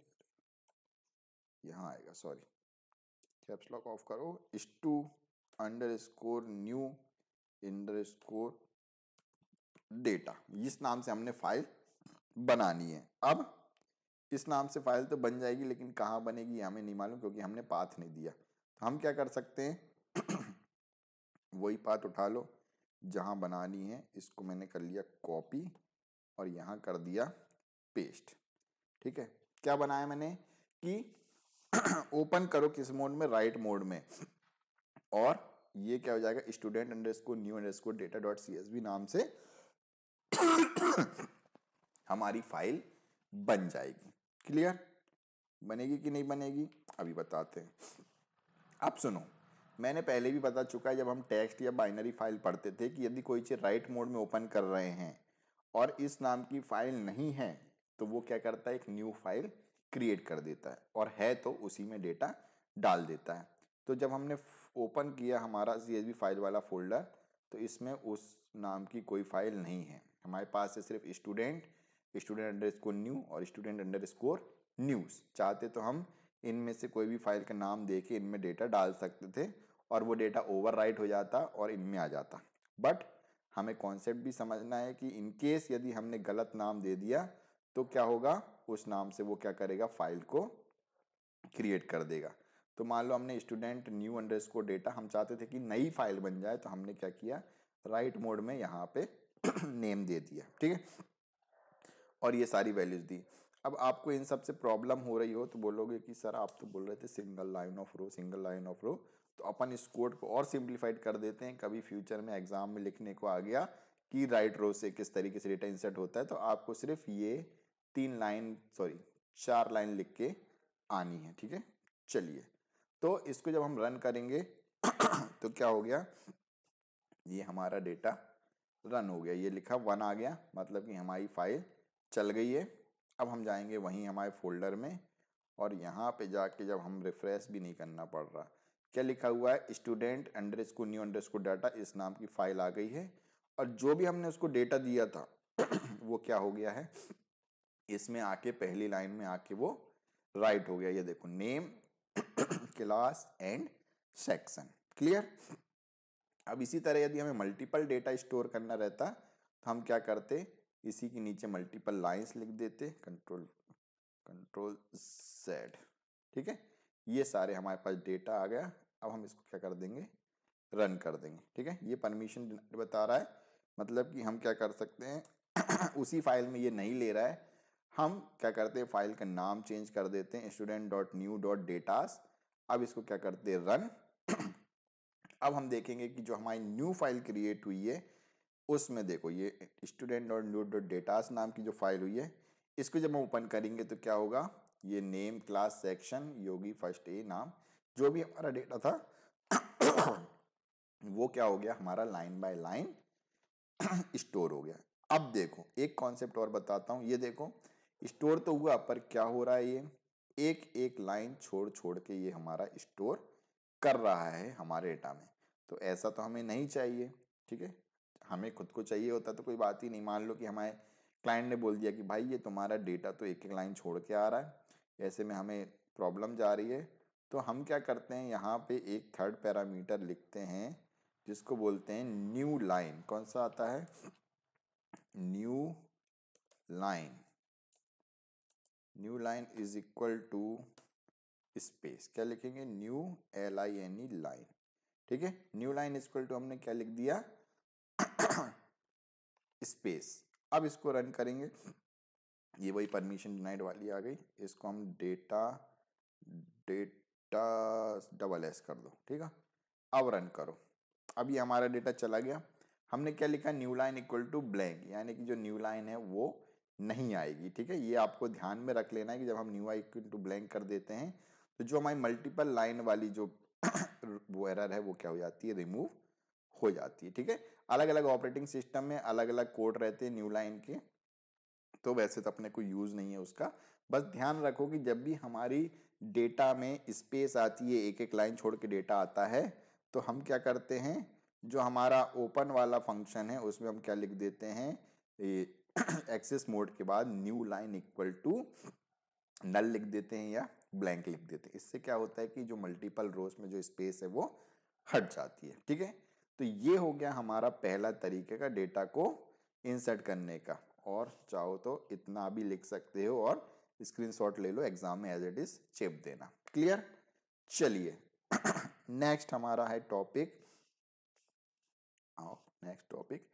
A: यहाँ आएगा सॉरी कैप्स लॉक ऑफ करो stu underscore new underscore data इस नाम से हमने फाइल बनानी है अब इस नाम से फाइल तो बन जाएगी लेकिन कहाँ बनेगी हमें नहीं मालूम क्योंकि हमने पाथ नहीं दिया तो हम क्या कर सकते हैं वही पाथ उठा लो जहाँ बनानी है इसको मैंने कर लिया कॉपी और यहाँ कर दिया पेस्ट ठीक है क्या बनाया मैंने कि ओपन करो किस मोड में राइट मोड में और ये क्या हो जाएगा student underscore new underscore data dot C S V नाम से हमारी फाइल बन जाएगी क्लियर बनेगी कि नहीं बनेगी अभी बताते हैं आप सुनो मैंने पहले भी बता चुका है जब हम टेक्स्ट या बाइनरी फाइल पढ़ते थे कि यदि कोई चीज़ राइट मोड में ओपन कर रहे हैं और इस नाम की फाइल नहीं है तो वो क्या करता है एक न्यू फाइल क्रिएट कर देता है और है तो उसी में डेटा डाल देता है तो जब हमने ओपन किया हमारा सी फाइल वाला फोल्डर तो इसमें उस नाम की कोई फाइल नहीं है हमारे पास है सिर्फ student student underscore new और स्टूडेंट अंडर स्कोर न्यूज़ चाहते तो हम इनमें से कोई भी फाइल का नाम दे के इनमें डेटा डाल सकते थे और वो डेटा ओवर हो जाता और इनमें आ जाता बट हमें कॉन्सेप्ट भी समझना है कि इन केस यदि हमने गलत नाम दे दिया तो क्या होगा उस नाम से वो क्या करेगा फाइल को क्रिएट कर देगा तो मान लो हमने student new underscore data हम चाहते थे कि नई फाइल बन जाए तो हमने क्या किया राइट right मोड में यहाँ पे नेम दे दिया ठीक है और ये सारी वैल्यूज दी अब आपको इन सब से प्रॉब्लम हो रही हो तो बोलोगे कि सर आप तो बोल रहे थे single line of row single line of row तो अपन इस कोड को और सिंप्लीफाइड कर देते हैं कभी फ्यूचर में एग्जाम में लिखने को आ गया कि राइट रो से किस तरीके से डेटा इंसर्ट होता है तो आपको सिर्फ ये तीन लाइन सॉरी चार लाइन लिख के आनी है ठीक है चलिए तो इसको जब हम रन करेंगे तो क्या हो गया ये हमारा डेटा रन हो गया ये लिखा वन आ गया मतलब कि हमारी फाइल चल गई है अब हम जाएंगे वहीं हमारे फोल्डर में और यहाँ पे जाके जब हम रिफ्रेश भी नहीं करना पड़ रहा क्या लिखा हुआ है student underscore new underscore data इस नाम की फाइल आ गई है और जो भी हमने उसको डेटा दिया था वो क्या हो गया है इसमें आके पहली लाइन में आके वो राइट हो गया ये देखो name class and section clear अब इसी तरह यदि हमें मल्टीपल डेटा स्टोर करना रहता तो हम क्या करते इसी के नीचे मल्टीपल लाइंस लिख देते कंट्रोल कंट्रोल जेड ठीक है ये सारे हमारे पास डेटा आ गया अब हम इसको क्या कर देंगे रन कर देंगे ठीक है ये परमिशन बता रहा है मतलब कि हम क्या कर सकते हैं उसी फाइल में ये नहीं ले रहा है हम क्या करते हैं फाइल का नाम चेंज कर देते हैं student dot new dot datas अब इसको क्या करते हैं रन अब हम देखेंगे कि जो हमारी न्यू फाइल क्रिएट हुई है उसमें देखो ये student dot new dot datas नाम की जो फाइल हुई है इसको जब हम ओपन करेंगे तो क्या होगा ये name class section Yogi first A नाम जो भी हमारा डेटा था वो क्या हो गया हमारा लाइन बाय लाइन स्टोर हो गया अब देखो एक कॉन्सेप्ट और बताता हूँ ये देखो स्टोर तो हुआ पर क्या हो रहा है ये एक एक लाइन छोड़ छोड़ के ये हमारा स्टोर कर रहा है हमारे डेटा में तो ऐसा तो हमें नहीं चाहिए ठीक है हमें खुद को चाहिए होता तो कोई बात ही नहीं मान लो कि हमारे क्लाइंट ने बोल दिया कि भाई ये तुम्हारा डेटा तो एक एक लाइन छोड़ के आ रहा है ऐसे में हमें प्रॉब्लम जा रही है तो हम क्या करते हैं यहाँ पे एक थर्ड पैरामीटर लिखते हैं जिसको बोलते हैं न्यू लाइन कौन सा आता है new line new line is equal to space क्या लिखेंगे new L I N E line ठीक है new line is equal to हमने क्या लिख दिया स्पेस अब इसको रन करेंगे ये वही परमिशन डिनाइड वाली आ गई इसको हम डेटा डेटा डबल एस कर दो ठीक है अब रन करो अब ये हमारा डेटा चला गया हमने क्या लिखा new line equal to blank यानी कि जो न्यू लाइन है वो नहीं आएगी ठीक है ये आपको ध्यान में रख लेना है कि जब हम new I equal to blank कर देते हैं तो जो हमारी मल्टीपल लाइन वाली जो वो एरर है वो क्या हो जाती है रिमूव हो जाती है ठीक है अलग अलग ऑपरेटिंग सिस्टम में अलग अलग कोड रहते हैं न्यू लाइन के तो वैसे तो अपने को यूज़ नहीं है उसका बस ध्यान रखो कि जब भी हमारी डेटा में स्पेस आती है एक एक लाइन छोड़ के डेटा आता है तो हम क्या करते हैं जो हमारा ओपन वाला फंक्शन है उसमें हम क्या लिख देते हैं एक्सेस मोड के बाद new line equal to null लिख देते हैं या ब्लैंक लिख देते हैं इससे क्या होता है कि जो मल्टीपल रोज में जो स्पेस है वो हट जाती है ठीक है तो ये हो गया हमारा पहला तरीके का डेटा को इंसर्ट करने का और चाहो तो इतना भी लिख सकते हो और स्क्रीनशॉट ले लो एग्जाम में एज इट इज चेप देना क्लियर चलिए नेक्स्ट हमारा है topic next topic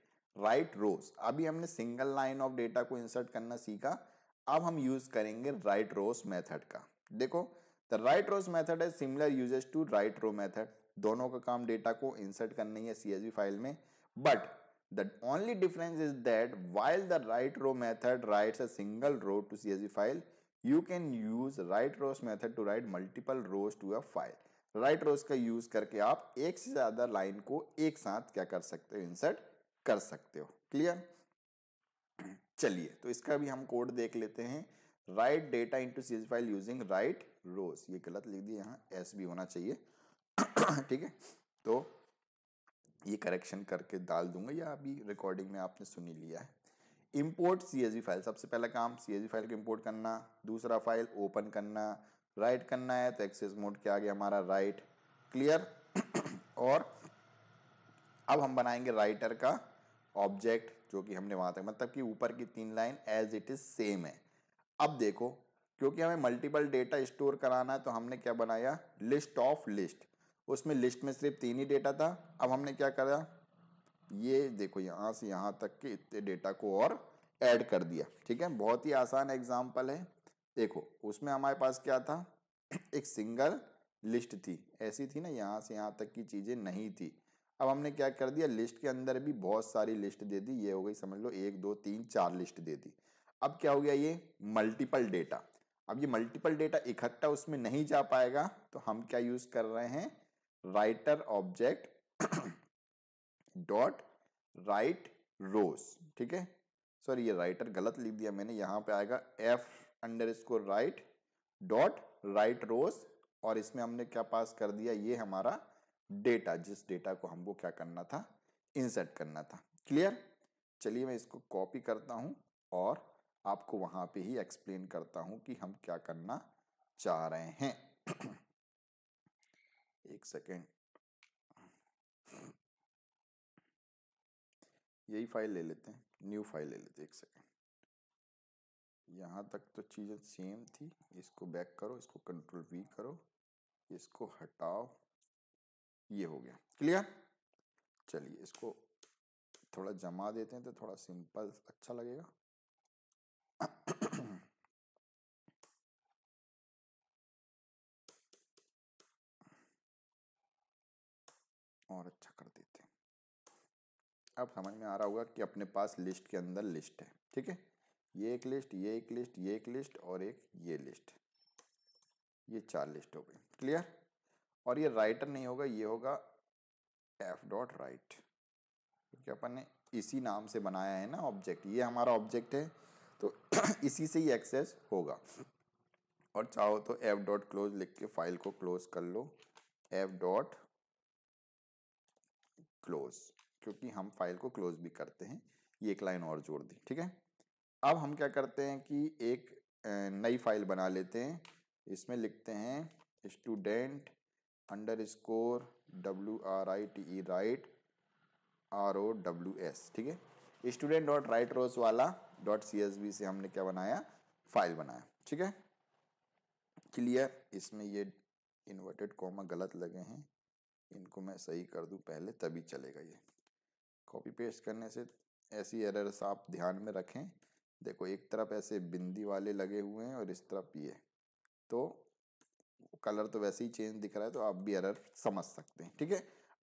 A: write rows अभी हमने सिंगल लाइन ऑफ डेटा को इंसर्ट करना सीखा अब हम यूज करेंगे राइट रोज मेथड का देखो the write rows method is similar uses to write row method दोनों का काम डेटा को इंसर्ट करना ही है सी फाइल में but the only difference is that while the write row method writes a single row to C file you can use write rows method to write multiple rows to a file write rows का use करके आप एक से ज्यादा line को एक साथ क्या कर सकते हो इंसर्ट कर सकते हो क्लियर चलिए तो इसका भी हम कोड देख लेते हैं write data into C file using write rows ये गलत लिख दिया यहाँ एस भी होना चाहिए ठीक है तो ये करेक्शन करके डाल दूंगा या अभी रिकॉर्डिंग में आपने सुनी लिया है इम्पोर्ट सी फाइल सबसे पहला काम सी फाइल को इम्पोर्ट करना दूसरा फाइल ओपन करना राइट करना है तो एक्सेस मोड क्या आ गया हमारा राइट क्लियर और अब हम बनाएंगे राइटर का ऑब्जेक्ट जो कि हमने वहां तक मतलब कि ऊपर की तीन line as it is same है अब देखो क्योंकि हमें मल्टीपल डेटा स्टोर कराना है तो हमने क्या बनाया लिस्ट ऑफ लिस्ट उसमें लिस्ट में सिर्फ तीन ही डेटा था अब हमने क्या करा ये देखो यहाँ से यहाँ तक के इतने डेटा को और ऐड कर दिया ठीक है बहुत ही आसान एग्जाम्पल है देखो उसमें हमारे पास क्या था एक सिंगल लिस्ट थी ऐसी थी ना यहाँ से यहाँ तक की चीज़ें नहीं थी अब हमने क्या कर दिया लिस्ट के अंदर भी बहुत सारी लिस्ट दे दी ये हो गई समझ लो एक दो तीन चार लिस्ट दे दी अब क्या हो गया ये मल्टीपल डेटा अब ये मल्टीपल डेटा इकट्ठा उसमें नहीं जा पाएगा तो हम क्या यूज़ कर रहे हैं writer object dot write rows ठीक है सॉरी ये राइटर गलत लिख दिया मैंने यहाँ पे आएगा F underscore write dot write rows और इसमें हमने क्या पास कर दिया ये हमारा डेटा जिस डेटा को हमको क्या करना था इंसर्ट करना था क्लियर चलिए मैं इसको कॉपी करता हूँ और आपको वहाँ पे ही एक्सप्लेन करता हूँ कि हम क्या करना चाह रहे हैं एक सेकेंड यही फाइल ले लेते हैं न्यू फाइल ले लेते हैं एक सेकेंड यहाँ तक तो चीज़ें सेम थी इसको बैक करो इसको कंट्रोल वी करो इसको हटाओ ये हो गया क्लियर चलिए इसको थोड़ा जमा देते हैं तो थोड़ा सिंपल अच्छा लगेगा और अच्छा कर देते हैं अब समझ में आ रहा होगा कि अपने पास लिस्ट के अंदर लिस्ट है ठीक है ये एक लिस्ट ये एक लिस्ट ये एक लिस्ट और एक ये लिस्ट ये चार लिस्ट हो गई क्लियर और ये राइटर नहीं होगा ये होगा एफ डॉट राइट क्योंकि अपन ने इसी नाम से बनाया है ना ऑब्जेक्ट ये हमारा ऑब्जेक्ट है तो इसी से ही एक्सेस होगा और चाहो तो एफ डॉट क्लोज लिख के फाइल को क्लोज कर लो एफ डॉट क्लोज क्योंकि हम फाइल को क्लोज भी करते हैं ये एक लाइन और जोड़ दी ठीक है अब हम क्या करते हैं कि एक नई फाइल बना लेते हैं इसमें लिखते हैं student underscore W R I T E write R O W S ठीक है स्टूडेंट डॉट राइट रोज वाला डॉट सी एस बी से हमने क्या बनाया फाइल बनाया ठीक है क्लियर इसमें ये इन्वर्टेड कॉमा गलत लगे हैं इनको मैं सही कर दूं पहले तभी चलेगा ये कॉपी पेस्ट करने से ऐसी एरर्स आप ध्यान में रखें देखो एक तरफ ऐसे बिंदी वाले लगे हुए हैं और इस तरफ ये तो कलर तो वैसे ही चेंज दिख रहा है तो आप भी एरर समझ सकते हैं ठीक है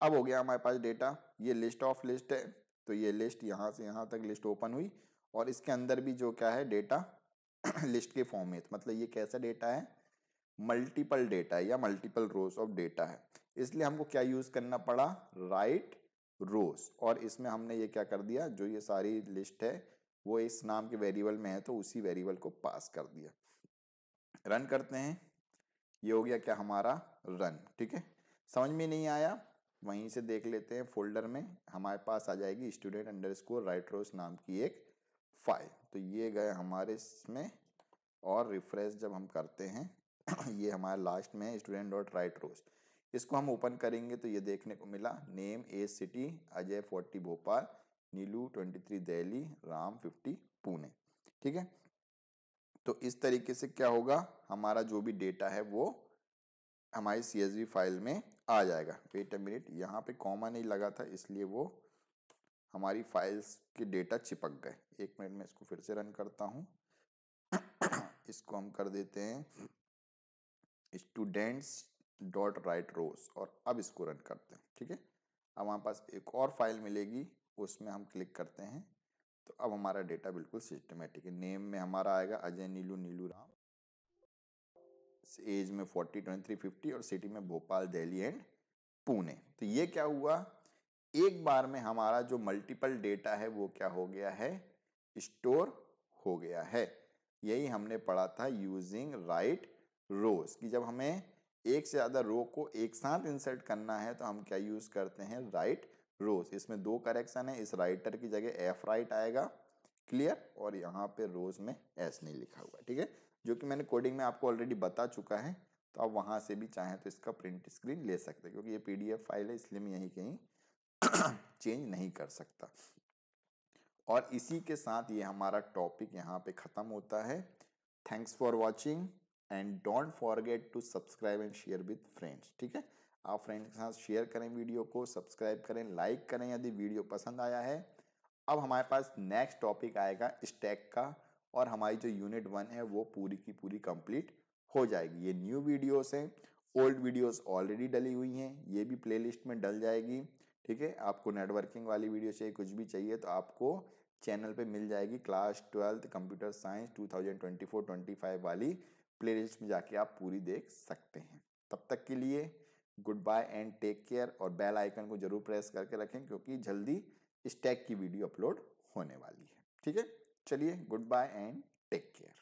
A: अब हो गया हमारे पास डेटा ये लिस्ट ऑफ लिस्ट है तो ये लिस्ट यहाँ से यहाँ तक लिस्ट ओपन हुई और इसके अंदर भी जो क्या है डेटा लिस्ट के फॉर्म में मतलब ये कैसा डेटा है मल्टीपल डेटा है या मल्टीपल रोज ऑफ डेटा है इसलिए हमको क्या यूज करना पड़ा राइट रोज और इसमें हमने ये क्या कर दिया जो ये सारी लिस्ट है वो इस नाम के वेरिएबल में है तो उसी वेरिएबल को पास कर दिया रन करते हैं ये हो गया क्या हमारा रन ठीक है समझ में नहीं आया वहीं से देख लेते हैं फोल्डर में हमारे पास आ जाएगी student underscore write rows नाम की एक फाइल तो ये गए हमारे इसमें और रिफ्रेश जब हम करते हैं ये हमारा लास्ट में स्टूडेंट डॉट राइट रोज इसको हम ओपन करेंगे तो ये देखने को मिला name age city Ajay forty Bhopal Neelu twenty three Delhi Ram fifty Pune ठीक है तो इस तरीके से क्या होगा हमारा जो भी डेटा है वो हमारी सी फाइल में आ जाएगा वेट अ मिनट यहाँ पे कॉमा नहीं लगा था इसलिए वो हमारी फाइल्स के डेटा चिपक गए एक मिनट में इसको फिर से रन करता हूँ इसको हम कर देते हैं स्टूडेंट्स डॉट राइट रोज और अब इसको रन करते हैं ठीक है अब हमारे पास एक और फाइल मिलेगी उसमें हम क्लिक करते हैं तो अब हमारा डेटा बिल्कुल सिस्टमेटिक है नेम में हमारा आएगा अजय नीलू नीलू राम एज में फोर्टी ट्वेंटी थ्री फिफ्टी और सिटी में भोपाल दिल्ली एंड पुणे तो ये क्या हुआ एक बार में हमारा जो मल्टीपल डेटा है वो क्या हो गया है स्टोर हो गया है यही हमने पढ़ा था यूजिंग राइट रोज कि जब हमें एक से ज़्यादा रो को एक साथ इंसर्ट करना है तो हम क्या यूज़ करते हैं राइट रोज इसमें दो करेक्शन है इस राइटर की जगह एफ राइट आएगा क्लियर और यहाँ पे रोज में एस नहीं लिखा हुआ ठीक है जो कि मैंने कोडिंग में आपको ऑलरेडी बता चुका है तो आप वहाँ से भी चाहें तो इसका प्रिंट स्क्रीन ले सकते हैं क्योंकि ये पीडीएफ फाइल है इसलिए मैं यहीं कहीं चेंज नहीं कर सकता और इसी के साथ ये हमारा टॉपिक यहाँ पे ख़त्म होता है thanks for watching and don't forget to subscribe and share with friends ठीक है आप फ्रेंड्स के साथ शेयर करें वीडियो को सब्सक्राइब करें लाइक करें यदि वीडियो पसंद आया है अब हमारे पास नेक्स्ट टॉपिक आएगा स्टैक का और हमारी जो यूनिट वन है वो पूरी की पूरी कंप्लीट हो जाएगी ये न्यू वीडियोस हैं ओल्ड वीडियोस ऑलरेडी डली हुई हैं ये भी प्लेलिस्ट में डल जाएगी ठीक है आपको नेटवर्किंग वाली वीडियो चाहिए कुछ भी चाहिए तो आपको चैनल पे मिल जाएगी class twelfth computer science two thousand वाली प्लेलिस्ट में जाके आप पूरी देख सकते हैं तब तक के लिए goodbye and take care और बेल आइकन को जरूर प्रेस करके रखें क्योंकि जल्दी इस टैग की वीडियो अपलोड होने वाली है ठीक है चलिए goodbye and take care